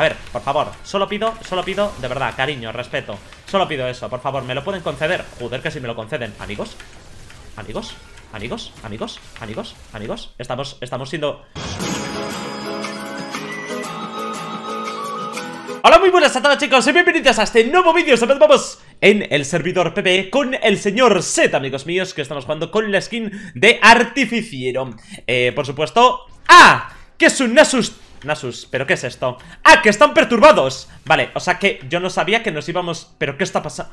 A ver, por favor, solo pido, solo pido, de verdad, cariño, respeto Solo pido eso, por favor, ¿me lo pueden conceder? Joder, que si me lo conceden ¿Amigos? ¿Amigos? ¿Amigos? ¿Amigos? ¿Amigos? ¿Amigos? Estamos, estamos siendo... Hola, muy buenas a todos chicos y bienvenidos a este nuevo vídeo Nos vamos en el servidor PP e con el señor Z, amigos míos Que estamos jugando con la skin de Artificiero eh, por supuesto... ¡Ah! Que es un Asus Nasus, ¿pero qué es esto? ¡Ah, que están perturbados! Vale, o sea que yo no sabía que nos íbamos... ¿Pero qué está pasando?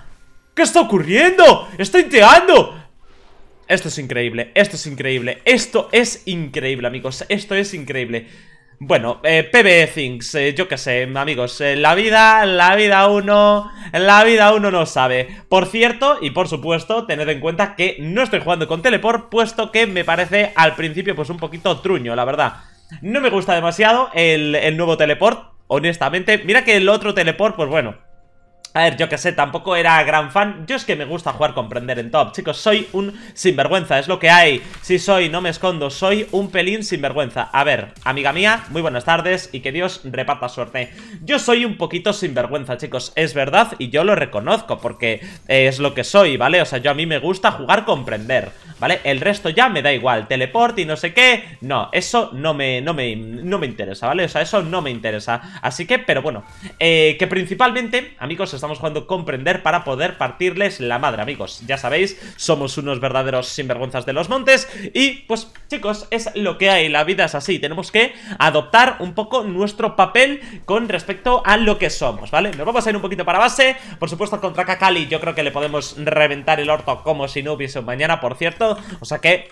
¿Qué está ocurriendo? ¡Estoy inteando! Esto es increíble, esto es increíble Esto es increíble, amigos Esto es increíble bueno, eh, e Things, eh, yo qué sé, amigos, eh, la vida, la vida uno, la vida uno no sabe. Por cierto, y por supuesto, tened en cuenta que no estoy jugando con Teleport, puesto que me parece al principio pues un poquito truño, la verdad. No me gusta demasiado el, nuevo teleport, honestamente. Mira que el otro teleport, pues bueno, a ver, yo que sé, tampoco era gran fan. Yo es que me gusta jugar comprender en top. Chicos, soy un sinvergüenza, es lo que hay. Si soy, no me escondo, soy un pelín sinvergüenza. A ver, amiga mía, muy buenas tardes y que Dios reparta suerte. Yo soy un poquito sinvergüenza, chicos, es verdad y yo lo reconozco porque eh, es lo que soy, ¿vale? O sea, yo a mí me gusta jugar comprender ¿vale? El resto ya me da igual, teleport y no sé qué. No, eso no me, no me, no me interesa, ¿vale? O sea, eso no me interesa. Así que, pero bueno, eh, que principalmente, amigos, estamos jugando comprender para poder partirles la madre, amigos. Ya sabéis, somos unos verdaderos sinvergüenzas de los montes y pues chicos, es lo que hay, la vida es así, tenemos que adoptar un poco nuestro papel con respecto a lo que somos, ¿vale? Nos vamos a ir un poquito para base, por supuesto contra Kakali yo creo que le podemos reventar el orto como si no hubiese mañana, por cierto, o sea que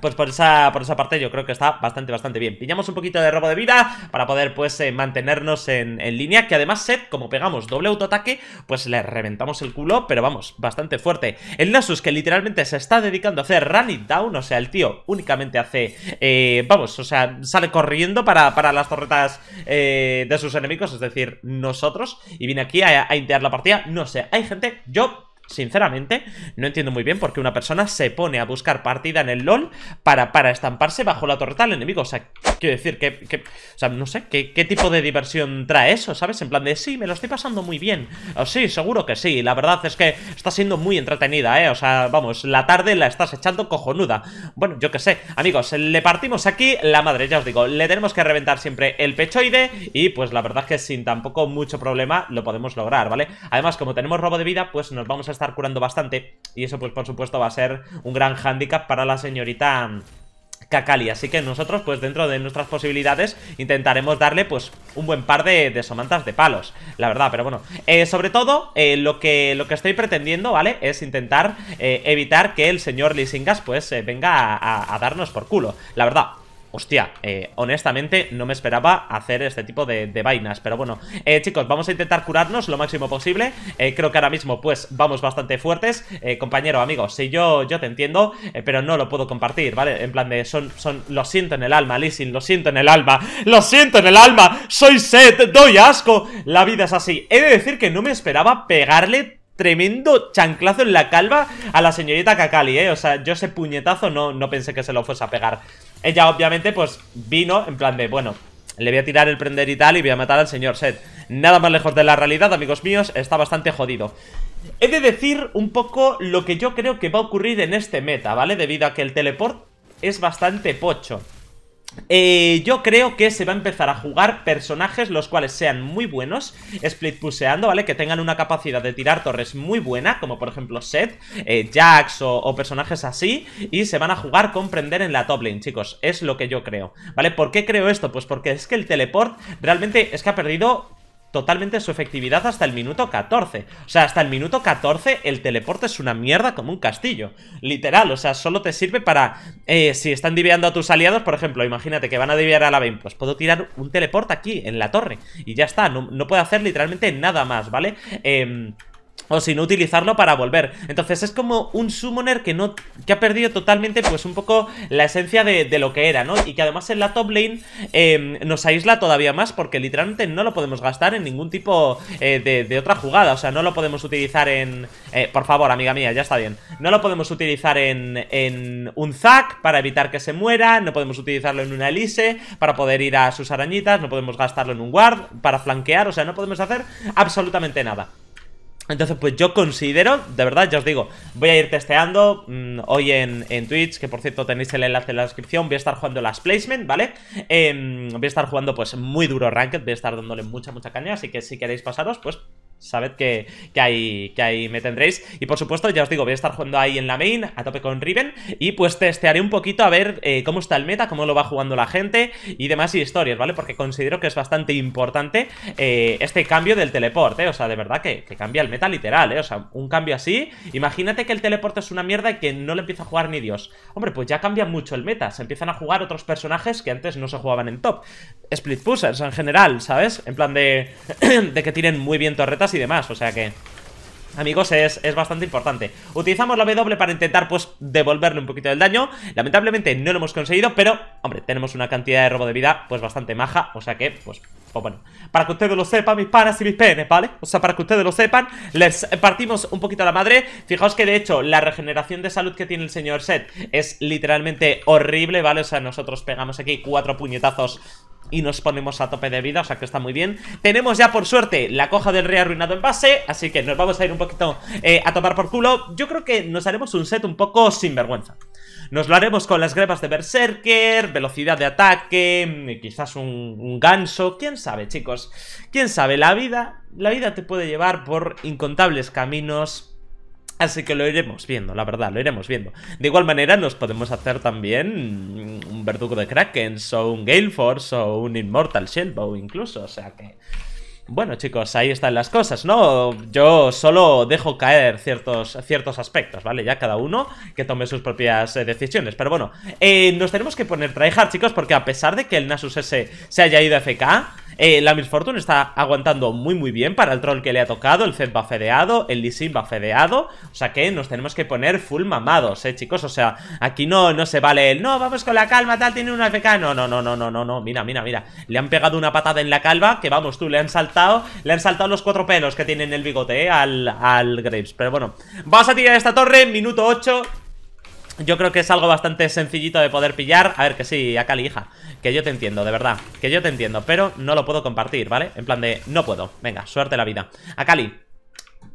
pues por esa, por esa parte yo creo que está bastante, bastante bien Pillamos un poquito de robo de vida para poder pues eh, mantenernos en, línea Que además Seth, como pegamos doble autoataque, pues le reventamos el culo Pero vamos, bastante fuerte El Nasus que literalmente se está dedicando a hacer run down O sea, el tío únicamente hace, eh, vamos, o sea, sale corriendo para, para las torretas eh, de sus enemigos Es decir, nosotros Y viene aquí a, a, la partida, no sé, hay gente, yo Sinceramente, no entiendo muy bien por qué una persona se pone a buscar partida en el LOL para, para estamparse bajo la torreta del enemigo. O sea, Quiero decir, que, o sea, no sé, ¿qué, tipo de diversión trae eso? ¿Sabes? En plan de, sí, me lo estoy pasando muy bien. O, sí, seguro que sí. La verdad es que está siendo muy entretenida, ¿eh? O sea, vamos, la tarde la estás echando cojonuda. Bueno, yo qué sé. Amigos, le partimos aquí la madre, ya os digo. Le tenemos que reventar siempre el pechoide y pues la verdad es que sin tampoco mucho problema lo podemos lograr, ¿vale? Además, como tenemos robo de vida, pues nos vamos a estar curando bastante y eso pues por supuesto va a ser un gran hándicap para la señorita cacali así que nosotros pues dentro de nuestras posibilidades intentaremos darle pues un buen par de, somantas de palos, la verdad, pero bueno, eh, sobre todo eh, lo, que, lo que estoy pretendiendo, ¿vale? Es intentar eh, evitar que el señor Lisingas pues venga a darnos por culo, la verdad, Hostia, eh, honestamente no me esperaba hacer este tipo de, vainas Pero bueno, eh, chicos, vamos a intentar curarnos lo máximo posible eh, Creo que ahora mismo pues vamos bastante fuertes Compañero, amigo, si yo, yo te entiendo Pero no lo puedo compartir, ¿vale? En plan de son, son, lo siento en el alma, Lissin. lo siento en el alma Lo siento en el alma, soy set doy asco La vida es así, he de decir que no me esperaba pegarle tremendo chanclazo en la calva a la señorita Kakali, ¿eh? O sea, yo ese puñetazo no, no pensé que se lo fuese a pegar. Ella, obviamente, pues vino en plan de, bueno, le voy a tirar el prender y tal y voy a matar al señor Seth. Nada más lejos de la realidad, amigos míos, está bastante jodido. He de decir un poco lo que yo creo que va a ocurrir en este meta, ¿vale? Debido a que el teleport es bastante pocho. Eh, yo creo que se va a empezar a jugar personajes los cuales sean muy buenos, split puseando, ¿vale? Que tengan una capacidad de tirar torres muy buena, como por ejemplo Seth, eh, Jax o, personajes así, y se van a jugar con prender en la top lane, chicos, es lo que yo creo, ¿vale? ¿Por qué creo esto? Pues porque es que el teleport realmente es que ha perdido totalmente su efectividad hasta el minuto 14. O sea, hasta el minuto 14 el teleporte es una mierda como un castillo. Literal, o sea, solo te sirve para... Eh, si están diviando a tus aliados, por ejemplo, imagínate que van a diviar a la Vayne, pues puedo tirar un teleporte aquí, en la torre, y ya está. No, no puedo hacer literalmente nada más, ¿vale? Eh, o sin utilizarlo para volver. Entonces es como un summoner que no que ha perdido totalmente pues un poco la esencia de, lo que era, ¿no? Y que además en la top lane em, nos aísla todavía más porque literalmente no lo podemos gastar en ningún tipo eh, de, otra jugada, o sea, no lo podemos utilizar en... Eh, por favor, amiga mía, ya está bien. No lo podemos utilizar en, en un Zac para evitar que se muera, no podemos utilizarlo en una Elise para poder ir a sus arañitas, no podemos gastarlo en un Guard para flanquear, o sea, no podemos hacer absolutamente nada. Entonces, pues yo considero, de verdad, ya os digo, voy a ir testeando mm, hoy en, en, Twitch, que por cierto tenéis el enlace en la descripción, voy a estar jugando las placement, ¿vale? Em, voy a estar jugando pues muy duro ranked, voy a estar dándole mucha, mucha caña, así que si queréis pasaros, pues Sabed que, que, ahí, que me tendréis Y por supuesto, ya os digo, voy a estar jugando ahí en la main A tope con Riven Y pues testearé un poquito a ver eh, cómo está el meta Cómo lo va jugando la gente Y demás y historias, ¿vale? Porque considero que es bastante importante eh, Este cambio del teleporte ¿eh? O sea, de verdad que, que, cambia el meta literal, ¿eh? O sea, un cambio así Imagínate que el teleporte es una mierda Y que no le empieza a jugar ni Dios Hombre, pues ya cambia mucho el meta Se empiezan a jugar otros personajes que antes no se jugaban en top split pushers en general, ¿sabes? En plan de, de que tienen muy bien torretas y demás, o sea que... Amigos, es, bastante importante Utilizamos la W para intentar, pues, devolverle un poquito del daño Lamentablemente no lo hemos conseguido Pero, hombre, tenemos una cantidad de robo de vida Pues bastante maja, o sea que, pues, pues bueno Para que ustedes lo sepan, mis panas y mis penes, ¿vale? O sea, para que ustedes lo sepan Les partimos un poquito a la madre Fijaos que, de hecho, la regeneración de salud que tiene el señor Seth Es literalmente horrible, ¿vale? O sea, nosotros pegamos aquí cuatro puñetazos y nos ponemos a tope de vida, o sea que está muy bien. Tenemos ya, por suerte, la coja del rey arruinado en base, así que nos vamos a ir un poquito eh, a tomar por culo. Yo creo que nos haremos un set un poco sinvergüenza. Nos lo haremos con las grebas de Berserker, velocidad de ataque, quizás un, un ganso, quién sabe, chicos. Quién sabe, la vida, la vida te puede llevar por incontables caminos, Así que lo iremos viendo, la verdad, lo iremos viendo. De igual manera nos podemos hacer también verdugo de Kraken, o un Gale Force, o un Immortal Shellbow incluso. O sea que bueno, chicos, ahí están las cosas, ¿no? Yo solo dejo caer ciertos, ciertos aspectos, ¿vale? Ya cada uno que tome sus propias eh, decisiones. Pero bueno, eh, nos tenemos que poner tryhard, chicos, porque a pesar de que el Nasus S se haya ido a FK, eh, la Misfortune está aguantando muy muy bien para el troll que le ha tocado, el Zed va fedeado, el Lee va fedeado, o sea que nos tenemos que poner full mamados, eh chicos, o sea, aquí no, no se vale el, no, vamos con la calma, tal, tiene una FK, no, no, no, no, no, no, no, mira, mira, mira, le han pegado una patada en la calva, que vamos tú, le han saltado le han saltado los cuatro pelos que tiene en el bigote, eh, Al, al Graves. Pero bueno, vamos a tirar esta torre, minuto 8. Yo creo que es algo bastante sencillito de poder pillar. A ver, que sí, Akali, hija. Que yo te entiendo, de verdad. Que yo te entiendo, pero no lo puedo compartir, ¿vale? En plan de, no puedo. Venga, suerte la vida. Akali,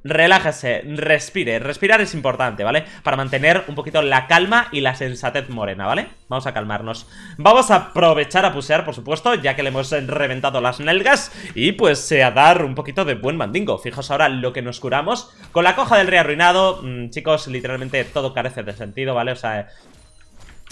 relájese, respire. Respirar es importante, ¿vale? Para mantener un poquito la calma y la sensatez morena, ¿vale? Vamos a calmarnos. Vamos a aprovechar a pusear, por supuesto, ya que le hemos reventado las nalgas Y pues se a dar un poquito de buen mandingo. Fijaos ahora lo que nos curamos. Con la coja del rey arruinado, mm, chicos, literalmente todo carece de sentido, ¿vale? O sea...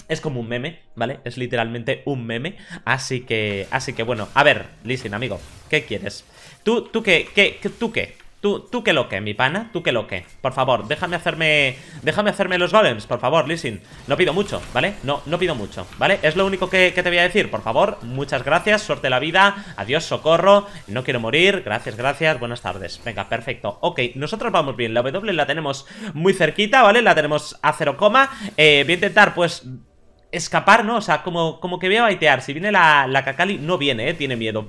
Es como un meme, ¿vale? Es literalmente un meme Así que, así que bueno A ver, listen amigo, ¿qué quieres? ¿Tú, tú qué, qué tú qué? Tú, tú que lo que, mi pana, tú que lo que Por favor, déjame hacerme Déjame hacerme los golems, por favor, listen. No pido mucho, ¿vale? No, no pido mucho, ¿vale? Es lo único que, te voy a decir, por favor Muchas gracias, suerte la vida, adiós, socorro No quiero morir, gracias, gracias Buenas tardes, venga, perfecto, ok Nosotros vamos bien, la W la tenemos muy cerquita, ¿vale? La tenemos a 0, eh, voy a intentar, pues, escapar, ¿no? O sea, como, como que voy a baitear Si viene la, la Kakali, no viene, ¿eh? Tiene miedo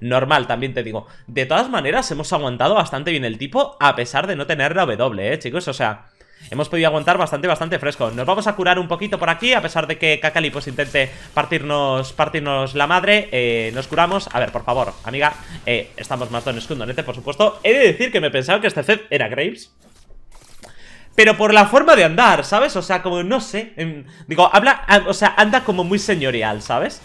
normal, también te digo. De todas maneras, hemos aguantado bastante bien el tipo, a pesar de no tener la W, ¿eh, chicos? O sea... Hemos podido aguantar bastante, bastante fresco Nos vamos a curar un poquito por aquí A pesar de que Kakali pues intente partirnos Partirnos la madre eh, Nos curamos A ver, por favor, amiga eh, Estamos más dones donete, por supuesto He de decir que me pensaba que este Zed era Graves pero por la forma de andar, ¿sabes? O sea, como, no sé, em, digo, habla, ah, o sea, anda como muy señorial, ¿sabes?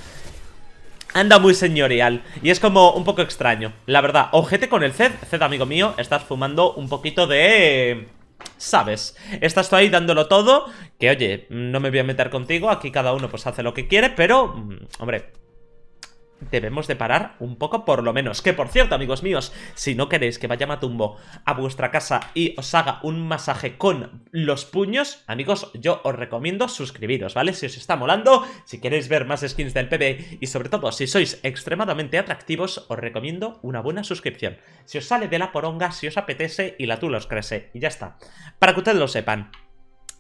anda muy señorial Y es como un poco extraño, la verdad Ojete con el Zed, Zed amigo mío, estás fumando un poquito de... Sabes, estás tú ahí dándolo todo Que oye, no me voy a meter contigo Aquí cada uno pues hace lo que quiere Pero, mm, hombre, debemos de parar un poco por lo menos. Que por cierto, amigos míos, si no queréis que vaya Matumbo a vuestra casa y os haga un masaje con los puños, amigos, yo os recomiendo suscribiros, ¿vale? Si os está molando, si queréis ver más skins del PB y sobre todo si sois extremadamente atractivos, os recomiendo una buena suscripción. Si os sale de la poronga, si os apetece y la tula os crece. Y ya está. Para que ustedes lo sepan.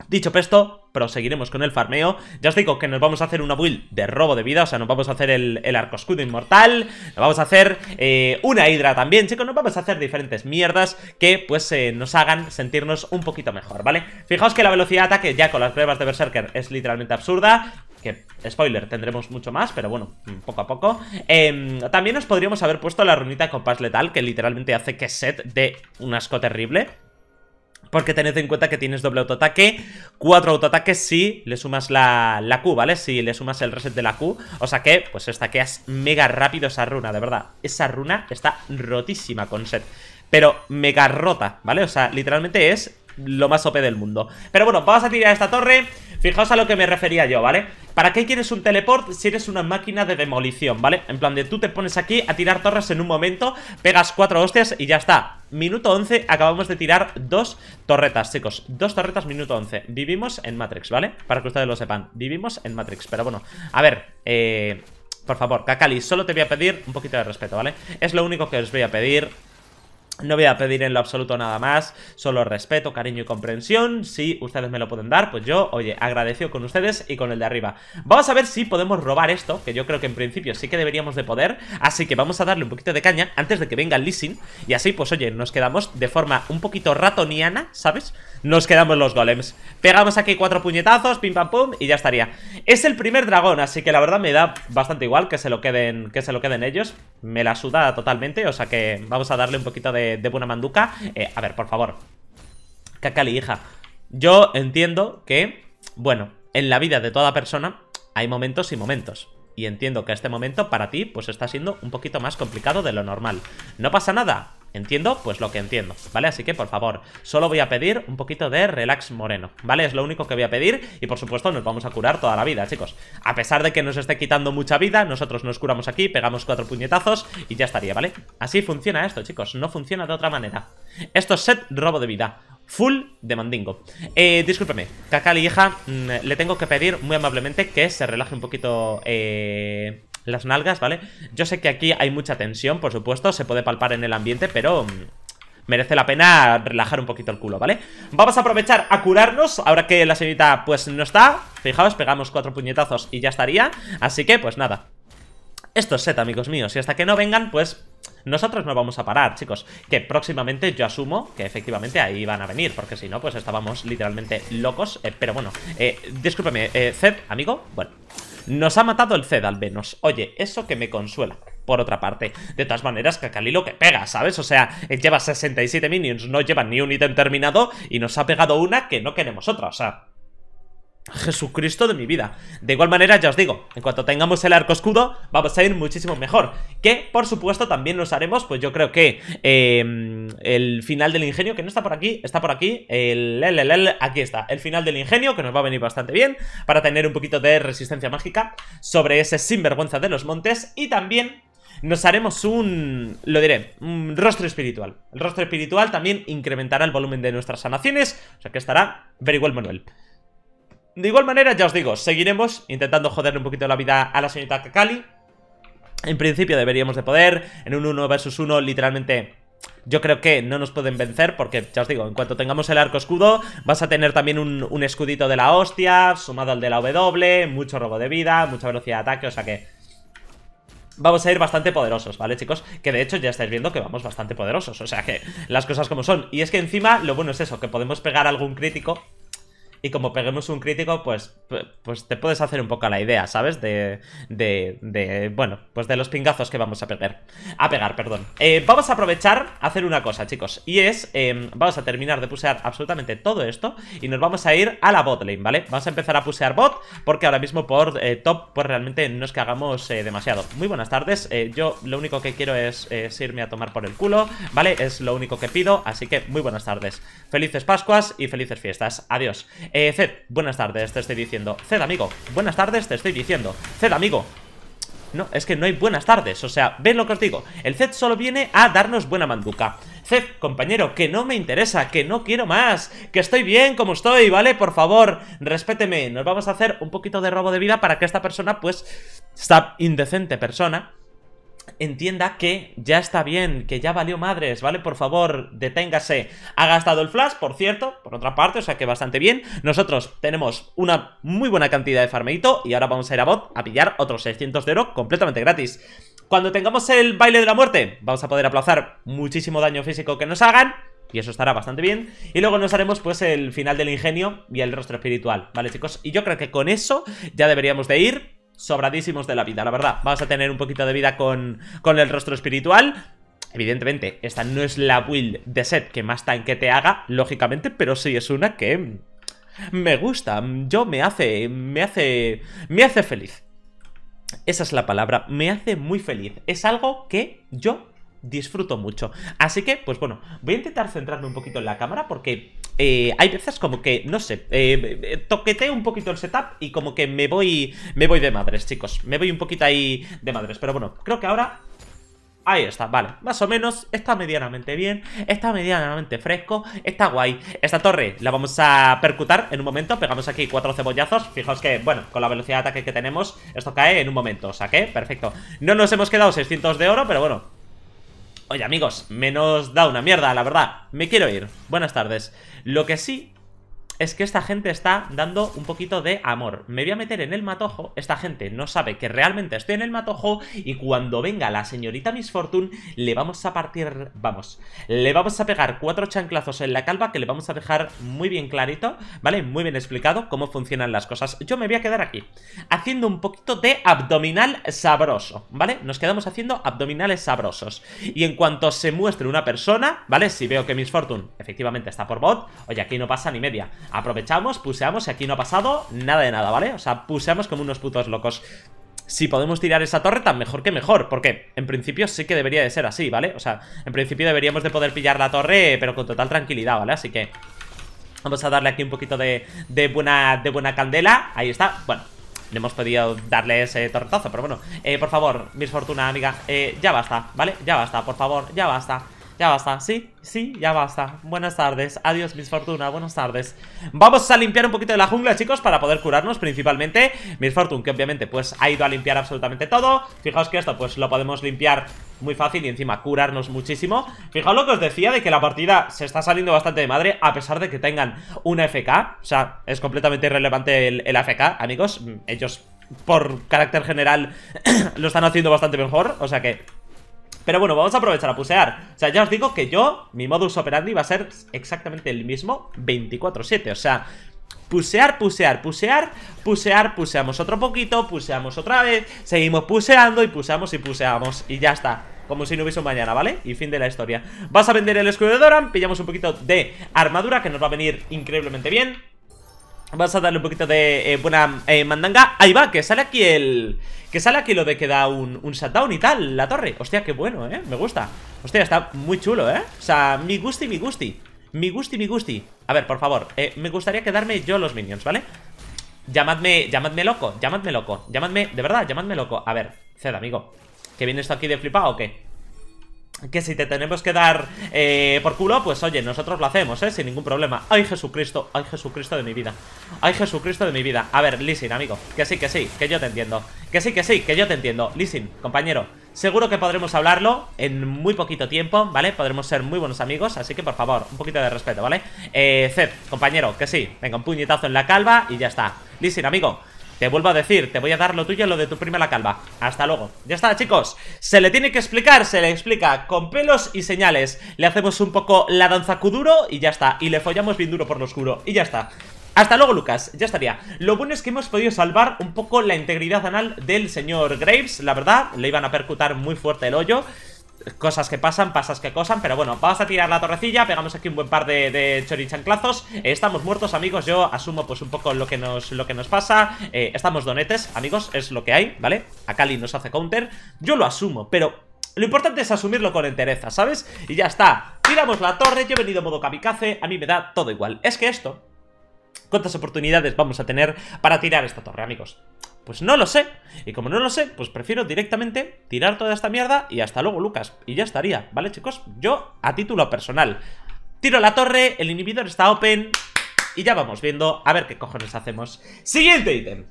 Dicho esto, proseguiremos con el farmeo. Ya os digo que nos vamos a hacer una build de robo de vida, o sea, nos vamos a hacer el, arco escudo inmortal, nos vamos a hacer eh, una hidra también, chicos, nos vamos a hacer diferentes mierdas que pues eh, nos hagan sentirnos un poquito mejor, ¿vale? Fijaos que la velocidad de ataque ya con las pruebas de Berserker es literalmente absurda, que, spoiler, tendremos mucho más, pero bueno, poco a poco. Em, también nos podríamos haber puesto la runita con paz letal, que literalmente hace que set de un asco terrible. Porque tened en cuenta que tienes doble autoataque, cuatro autoataques si le sumas la, Q, ¿vale? Si le sumas el reset de la Q. O sea que, pues estaqueas mega rápido esa runa, de verdad. Esa runa está rotísima con set. Pero mega rota, ¿vale? O sea, literalmente es lo más OP del mundo Pero bueno, vamos a tirar esta torre Fijaos a lo que me refería yo, ¿vale? ¿Para qué quieres un teleport si eres una máquina de demolición, ¿vale? En plan de tú te pones aquí a tirar torres en un momento Pegas cuatro hostias y ya está Minuto 11, acabamos de tirar dos torretas, chicos Dos torretas, minuto 11 Vivimos en Matrix, ¿vale? Para que ustedes lo sepan Vivimos en Matrix, pero bueno A ver, eh... Por favor, Kakali, solo te voy a pedir un poquito de respeto, ¿vale? Es lo único que os voy a pedir no voy a pedir en lo absoluto nada más, solo respeto, cariño y comprensión. Si ustedes me lo pueden dar, pues yo, oye, agradecido con ustedes y con el de arriba. Vamos a ver si podemos robar esto, que yo creo que en principio sí que deberíamos de poder. Así que vamos a darle un poquito de caña antes de que venga el leasing. Y así, pues oye, nos quedamos de forma un poquito ratoniana, ¿sabes? nos quedamos los golems Pegamos aquí cuatro puñetazos, pim pam pum Y ya estaría Es el primer dragón, así que la verdad me da bastante igual que se lo queden, que se lo queden ellos Me la suda totalmente, o sea que vamos a darle un poquito de, buena manduca eh, A ver, por favor Cacali, hija Yo entiendo que, bueno, en la vida de toda persona hay momentos y momentos y entiendo que este momento para ti pues está siendo un poquito más complicado de lo normal. No pasa nada, Entiendo, pues lo que entiendo, ¿vale? Así que, por favor, solo voy a pedir un poquito de relax moreno, ¿vale? Es lo único que voy a pedir y, por supuesto, nos vamos a curar toda la vida, chicos. A pesar de que nos esté quitando mucha vida, nosotros nos curamos aquí, pegamos cuatro puñetazos y ya estaría, ¿vale? Así funciona esto, chicos, no funciona de otra manera. Esto es set robo de vida. Full de mandingo eh, Discúlpeme, Cacali hija mm, Le tengo que pedir muy amablemente que se relaje un poquito eh, las nalgas, ¿vale? Yo sé que aquí hay mucha tensión, por supuesto, se puede palpar en el ambiente, pero mm, merece la pena relajar un poquito el culo, ¿vale? Vamos a aprovechar a curarnos Ahora que la señorita pues no está Fijaos, pegamos cuatro puñetazos y ya estaría Así que pues nada Esto es set, amigos míos, y hasta que no vengan pues nosotros no vamos a parar, chicos Que próximamente yo asumo que efectivamente ahí van a venir Porque si no, pues estábamos literalmente locos eh, Pero bueno, eh, discúlpeme, eh, Zed, amigo, bueno nos ha matado el Zed al menos. Oye, eso que me consuela por otra parte. De todas maneras, que lo que pega, ¿sabes? O sea, lleva 67 minions, no lleva ni un ítem terminado y nos ha pegado una que no queremos otra, o sea... Jesucristo de mi vida De igual manera, ya os digo, en cuanto tengamos el arco escudo Vamos a ir muchísimo mejor Que, por supuesto, también nos haremos Pues yo creo que em, el final del ingenio Que no está por aquí, está por aquí el, Aquí está, el final del ingenio Que nos va a venir bastante bien Para tener un poquito de resistencia mágica Sobre ese sinvergüenza de los montes Y también nos haremos un, lo diré, un rostro espiritual. El rostro espiritual también incrementará el volumen de nuestras sanaciones, o sea que estará very well Manuel. De igual manera, ya os digo, seguiremos intentando joderle un poquito la vida a la señorita Kakali. En principio deberíamos de poder, en un 1 versus 1 literalmente yo creo que no nos pueden vencer porque, ya os digo, en cuanto tengamos el arco escudo vas a tener también un, escudito de la hostia, sumado al de la W, mucho robo de vida, mucha velocidad de ataque, o sea que... Vamos a ir bastante poderosos, ¿vale, chicos? Que de hecho ya estáis viendo que vamos bastante poderosos, o sea que las cosas como son. Y es que encima, lo bueno es eso, que podemos pegar algún crítico y como peguemos un crítico, pues, pues te puedes hacer un poco la idea, ¿sabes? De, de, de bueno, pues de los pingazos que vamos a pegar. A pegar, perdón. Eh, vamos a aprovechar a hacer una cosa, chicos, y es, em, vamos a terminar de pusear absolutamente todo esto y nos vamos a ir a la botlane, ¿vale? Vamos a empezar a pusear bot porque ahora mismo por eh, top, pues realmente no es que hagamos eh, demasiado. Muy buenas tardes, yo lo único que quiero es irme a tomar por el culo, ¿vale? Es lo único que pido, así que muy buenas tardes. Felices Pascuas y felices fiestas. Adiós. Eh, Zed, buenas tardes, te estoy diciendo Zed, amigo, buenas tardes, te estoy diciendo Zed, amigo No, es que no hay buenas tardes, o sea, ven lo que os digo El Zed solo viene a darnos buena manduca Zed, compañero, que no me interesa, que no quiero más, que estoy bien como estoy, ¿vale? Por favor, respéteme, nos vamos a hacer un poquito de robo de vida para que esta persona, pues, esta indecente persona, entienda que ya está bien, que ya valió madres, ¿vale? Por favor, deténgase. Ha gastado el flash, por cierto, por otra parte, o sea que bastante bien. Nosotros tenemos una muy buena cantidad de farmeito y ahora vamos a ir a bot a pillar otros 600 de oro completamente gratis. Cuando tengamos el baile de la muerte, vamos a poder aplazar muchísimo daño físico que nos hagan. Y eso estará bastante bien. Y luego nos haremos pues el final del ingenio y el rostro espiritual, ¿vale chicos? Y yo creo que con eso ya deberíamos de ir sobradísimos de la vida, la verdad. vas a tener un poquito de vida con, con el rostro espiritual. Evidentemente, esta no es la build de set que más que te haga, lógicamente, pero sí es una que me gusta, yo me hace, me hace, me hace feliz. Esa es la palabra, me hace muy feliz. Es algo que yo disfruto mucho. Así que, pues bueno, voy a intentar centrarme un poquito en la cámara porque eh, hay veces como que, no sé, eh, eh un poquito el setup y como que me voy, me voy de madres, chicos. Me voy un poquito ahí de madres, pero bueno, creo que ahora... Ahí está, vale, más o menos, está medianamente bien, está medianamente fresco, está guay. Esta torre la vamos a percutar en un momento, pegamos aquí cuatro cebollazos, fijaos que, bueno, con la velocidad de ataque que tenemos, esto cae en un momento, o sea que, perfecto. No nos hemos quedado 600 de oro, pero bueno, Oye, amigos, menos da una mierda, la verdad. Me quiero ir. Buenas tardes. Lo que sí es que esta gente está dando un poquito de amor. Me voy a meter en el matojo, esta gente no sabe que realmente estoy en el matojo y cuando venga la señorita Miss Fortune le vamos a partir, vamos, le vamos a pegar cuatro chanclazos en la calva que le vamos a dejar muy bien clarito, ¿vale? Muy bien explicado cómo funcionan las cosas. Yo me voy a quedar aquí haciendo un poquito de abdominal sabroso, ¿vale? Nos quedamos haciendo abdominales sabrosos. Y en cuanto se muestre una persona, ¿vale? Si veo que Miss Fortune efectivamente está por bot, oye, aquí no pasa ni media. Aprovechamos, puseamos y aquí no ha pasado nada de nada, ¿vale? O sea, puseamos como unos putos locos si podemos tirar esa torre, tan mejor que mejor Porque en principio sí que debería de ser así, ¿vale? O sea, en principio deberíamos de poder pillar la torre Pero con total tranquilidad, ¿vale? Así que vamos a darle aquí un poquito de, buena, de buena candela Ahí está, bueno no hemos podido darle ese torretazo, pero bueno eh, Por favor, mis Fortuna, amiga, eh, ya basta, ¿vale? Ya basta, por favor, ya basta ya basta, sí, sí, ya basta Buenas tardes, adiós Miss Fortuna, buenas tardes Vamos a limpiar un poquito de la jungla, chicos Para poder curarnos principalmente Miss Fortune, que obviamente pues ha ido a limpiar absolutamente todo Fijaos que esto pues lo podemos limpiar Muy fácil y encima curarnos muchísimo Fijaos lo que os decía de que la partida Se está saliendo bastante de madre a pesar de que tengan Una FK, o sea, es completamente Irrelevante el, el AFK, amigos mm, Ellos por carácter general Lo están haciendo bastante mejor, o sea que pero bueno, vamos a aprovechar a pusear. O sea, ya os digo que yo, mi modus operandi va a ser exactamente el mismo 24-7. O sea, Pusear, pusear, pusear, pusear, puseamos otro poquito, puseamos otra vez, seguimos puseando y puseamos y puseamos y ya está. Como si no hubiese un mañana, ¿vale? Y fin de la historia. Vas a vender el escudo de Doran, pillamos un poquito de armadura que nos va a venir increíblemente bien. Vamos a darle un poquito de eh, buena eh, mandanga Ahí va, que sale aquí el... Que sale aquí lo de que da un, un shutdown y tal La torre, hostia, qué bueno, eh, me gusta Hostia, está muy chulo, eh O sea, mi gusti, mi gusti Mi gusti, mi gusti A ver, por favor, eh, me gustaría quedarme yo los minions, ¿vale? Llamadme, llamadme loco, llamadme loco Llamadme, de verdad, llamadme loco A ver, ced, amigo ¿Que viene esto aquí de flipado o qué? que si te tenemos que dar eh, por culo, pues oye, nosotros lo hacemos, ¿eh? Sin ningún problema. ¡Ay, Jesucristo! ¡Ay, Jesucristo de mi vida! ¡Ay, Jesucristo de mi vida! A ver, Listen, amigo. Que sí, que sí, que yo te entiendo. Que sí, que sí, que yo te entiendo. Lisin, compañero. Seguro que podremos hablarlo en muy poquito tiempo, ¿vale? Podremos ser muy buenos amigos, así que por favor, un poquito de respeto, ¿vale? Eh, Zed, compañero, que sí. Venga, un puñetazo en la calva y ya está. Lisin, amigo. Te vuelvo a decir, te voy a dar lo tuyo y lo de tu prima la calva. Hasta luego. Ya está, chicos. Se le tiene que explicar, se le explica con pelos y señales. Le hacemos un poco la danza cuduro y ya está. Y le follamos bien duro por lo oscuro y ya está. Hasta luego, Lucas, ya estaría Lo bueno es que hemos podido salvar un poco la integridad anal del señor Graves La verdad, le iban a percutar muy fuerte el hoyo Cosas que pasan, pasas que cosan Pero bueno, vamos a tirar la torrecilla Pegamos aquí un buen par de, de chorichanclazos eh, Estamos muertos, amigos Yo asumo pues un poco lo que nos, lo que nos pasa eh, Estamos donetes, amigos Es lo que hay, ¿vale? Akali nos hace counter Yo lo asumo, pero... Lo importante es asumirlo con entereza, ¿sabes? Y ya está, tiramos la torre, yo he venido modo kamikaze, a mí me da todo igual Es que esto, ¿cuántas oportunidades vamos a tener para tirar esta torre, amigos? Pues no lo sé. Y como no lo sé, pues prefiero directamente tirar toda esta mierda y hasta luego, Lucas. Y ya estaría, ¿vale, chicos? Yo, a título personal, tiro la torre, el inhibidor está open y ya vamos viendo a ver qué cojones hacemos. Siguiente ítem.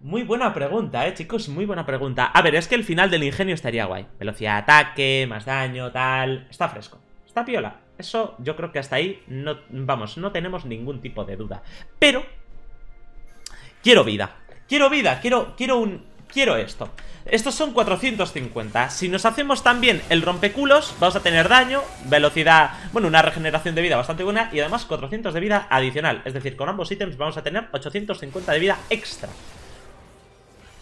Muy buena pregunta, eh, chicos, muy buena pregunta. A ver, es que el final del ingenio estaría guay. Velocidad de ataque, más daño, tal... Está fresco, está piola. Eso yo creo que hasta ahí no, vamos, no tenemos ningún tipo de duda. Pero Quiero vida, quiero vida, quiero, quiero un... Quiero esto Estos son 450 Si nos hacemos también el rompeculos Vamos a tener daño, velocidad Bueno, una regeneración de vida bastante buena Y además 400 de vida adicional Es decir, con ambos ítems vamos a tener 850 de vida extra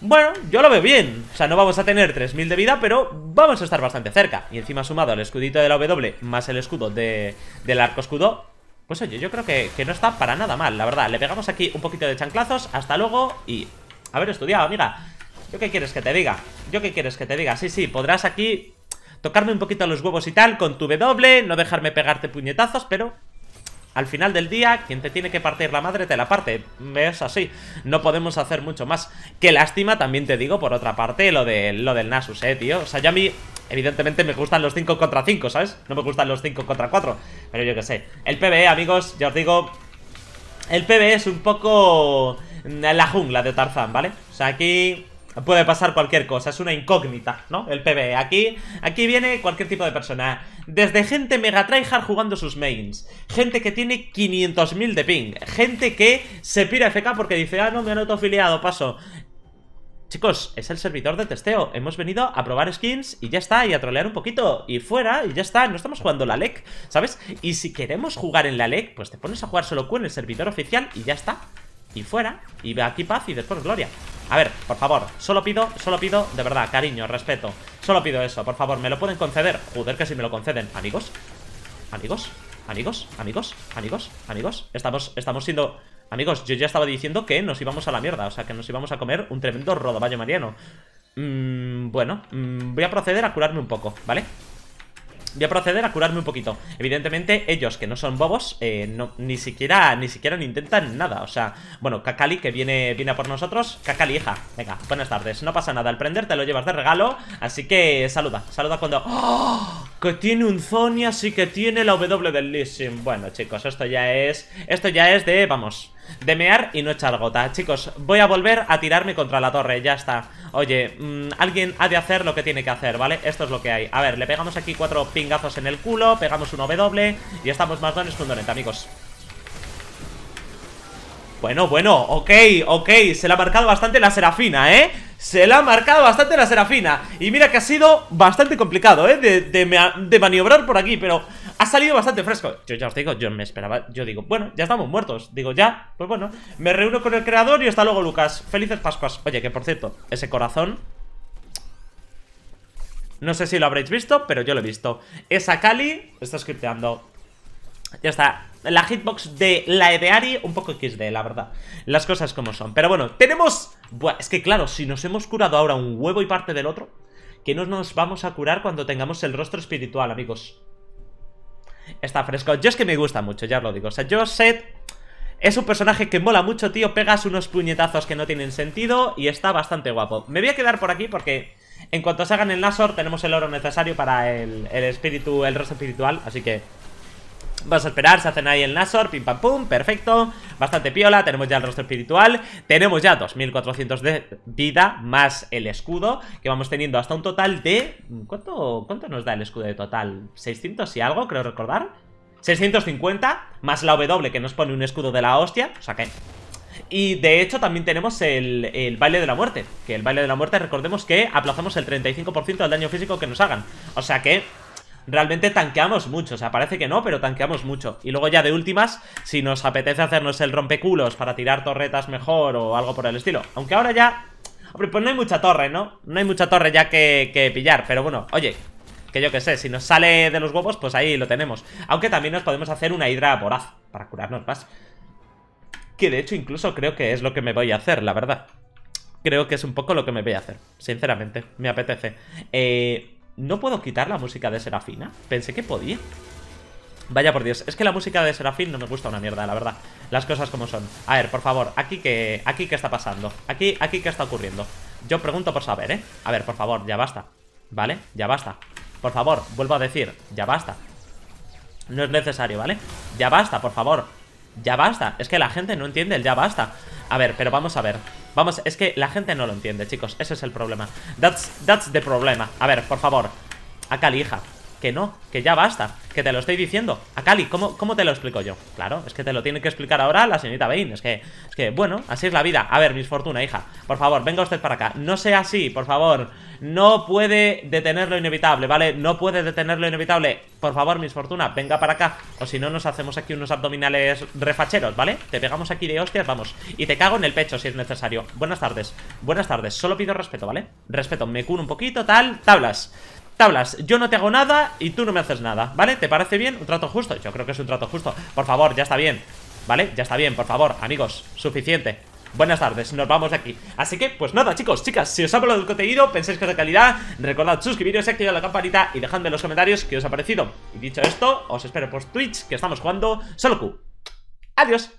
bueno, yo lo veo bien O sea, no vamos a tener 3000 de vida Pero vamos a estar bastante cerca Y encima sumado al escudito de la W Más el escudo de, del arco escudo pues oye, yo creo que, no está para nada mal, la verdad Le pegamos aquí un poquito de chanclazos, hasta luego Y ver, estudiado, mira. ¿Yo qué quieres que te diga? ¿Yo qué quieres que te diga? Sí, sí, podrás aquí tocarme un poquito los huevos y tal con tu W, no dejarme pegarte puñetazos, pero al final del día, quien te tiene que partir la madre te la parte. Es así, no podemos hacer mucho más. Qué lástima, también te digo, por otra parte, lo, de, lo del Nasus, eh, tío. O sea, ya a mí Evidentemente me gustan los 5 contra 5, ¿sabes? No me gustan los 5 contra 4 Pero yo qué sé El PvE, amigos, ya os digo El PvE es un poco... Mm, la jungla de Tarzán, ¿vale? O sea, aquí puede pasar cualquier cosa, es una incógnita, ¿no? El PvE. Aquí, aquí viene cualquier tipo de persona. Desde gente mega tryhard jugando sus mains, gente que tiene 500.000 de ping, gente que se pira FK porque dice, ah, no, me han autoafiliado, paso. Chicos, es el servidor de testeo Hemos venido a probar skins y ya está Y a trolear un poquito, y fuera, y ya está No estamos jugando la LEC, ¿sabes? Y si queremos jugar en la LEC, pues te pones a jugar solo Q en el servidor oficial y ya está Y fuera, y aquí paz y después gloria a ver, por favor, solo pido, solo pido, de verdad, cariño, respeto Solo pido eso, por favor, ¿me lo pueden conceder? Joder, que si me lo conceden, amigos Amigos, amigos, amigos, amigos, amigos Estamos, estamos siendo Amigos, yo ya estaba diciendo que nos íbamos a la mierda, o sea, que nos íbamos a comer un tremendo Valle mariano. Mm, bueno, mm, voy a proceder a curarme un poco, ¿vale? Voy a proceder a curarme un poquito. Evidentemente, ellos que no son bobos, eh, ni siquiera ni siquiera intentan nada. O sea, bueno, Kakali que viene, viene por nosotros. Kakali, hija, venga, buenas tardes. No pasa nada, al prender te lo llevas de regalo. Así que saluda, saluda cuando... ¡Oh! Que tiene un Zonia, sí que tiene la W del leasing. Bueno, chicos, esto ya es... Esto ya es de... Vamos... Demear y no echar gota. Chicos, voy a volver a tirarme contra la torre, ya está. Oye, mm, alguien ha de hacer lo que tiene que hacer, ¿vale? Esto es lo que hay. A ver, le pegamos aquí cuatro pingazos en el culo, pegamos un W y estamos más dones que un amigos. Bueno, bueno, ok, ok, se la ha marcado bastante la Serafina, ¿eh? Se la ha marcado bastante la Serafina Y mira que ha sido bastante complicado, ¿eh? de maniobrar por aquí, pero ha salido bastante fresco. Yo ya os digo, yo me esperaba, yo digo, bueno, ya estamos muertos. Digo, ya, pues bueno, me reúno con el creador y hasta luego, Lucas. Felices Pascuas. Oye, que por cierto, ese corazón... No sé si lo habréis visto, pero yo lo he visto. Esa Kali está scripteando. Ya está, la hitbox de la Edeari un poco XD, la verdad. Las cosas como son. Pero bueno, tenemos... es que claro, si nos hemos curado ahora un huevo y parte del otro, que no nos vamos a curar cuando tengamos el rostro espiritual, amigos está fresco. Yo es que me gusta mucho, ya os lo digo. O sea, yo Set es un personaje que mola mucho, tío. Pegas unos puñetazos que no tienen sentido y está bastante guapo. Me voy a quedar por aquí porque en cuanto se hagan el Nasor tenemos el oro necesario para el, el espíritu, el resto espiritual. Así que Vamos a esperar, se hacen ahí el Nazor. pim pam pum, perfecto Bastante piola, tenemos ya el rostro espiritual Tenemos ya 2400 de vida Más el escudo Que vamos teniendo hasta un total de ¿Cuánto, cuánto nos da el escudo de total? 600 y algo, creo recordar 650, más la W que nos pone un escudo de la hostia, o sea que... Y de hecho también tenemos el, el baile de la muerte, que el baile de la muerte recordemos que aplazamos el 35% del daño físico que nos hagan, o sea que realmente tanqueamos mucho. O sea, parece que no, pero tanqueamos mucho. Y luego ya de últimas, si nos apetece hacernos el rompeculos para tirar torretas mejor o algo por el estilo. Aunque ahora ya... Pues no hay mucha torre, ¿no? No hay mucha torre ya que, que pillar, pero bueno, oye, que yo que sé, si nos sale de los huevos, pues ahí lo tenemos. Aunque también nos podemos hacer una hidra voraz para curarnos más. Que de hecho incluso creo que es lo que me voy a hacer, la verdad. Creo que es un poco lo que me voy a hacer, sinceramente, me apetece. Eh, ¿No puedo quitar la música de Serafina? Pensé que podía. Vaya por Dios, es que la música de Serafín no me gusta una mierda, la verdad. Las cosas como son. A ver, por favor, aquí que aquí qué está pasando. Aquí aquí qué está ocurriendo. Yo pregunto por saber, ¿eh? A ver, por favor, ya basta. ¿Vale? Ya basta. Por favor, vuelvo a decir, ya basta. No es necesario, ¿vale? Ya basta, por favor. Ya basta. Es que la gente no entiende el ya basta. A ver, pero vamos a ver. Vamos, es que la gente no lo entiende, chicos Ese es el problema That's, that's the problema A ver, por favor Acá hija que no, que ya basta, que te lo estoy diciendo. A Cali, ¿cómo, te lo explico yo? Claro, es que te lo tiene que explicar ahora la señorita Bain. Es que, es que, bueno, así es la vida. A ver, mis Fortuna, hija, por favor, venga usted para acá. No sea así, por favor. No puede detener lo inevitable, ¿vale? No puede detener lo inevitable. Por favor, mis Fortuna, venga para acá. O si no, nos hacemos aquí unos abdominales refacheros, ¿vale? Te pegamos aquí de hostias, vamos. Y te cago en el pecho si es necesario. Buenas tardes, buenas tardes. Solo pido respeto, ¿vale? Respeto, me curo un poquito, tal, tablas. Tablas, yo no te hago nada y tú no me haces nada, ¿vale? ¿Te parece bien? ¿Un trato justo? Yo creo que es un trato justo Por favor, ya está bien, ¿vale? Ya está bien, por favor, amigos, suficiente Buenas tardes, nos vamos de aquí Así que, pues nada, chicos, chicas, si os ha hablado del contenido penséis que es de calidad, recordad suscribiros Activad la campanita y dejadme en los comentarios Que os ha parecido, y dicho esto, os espero por Twitch Que estamos jugando solo Adiós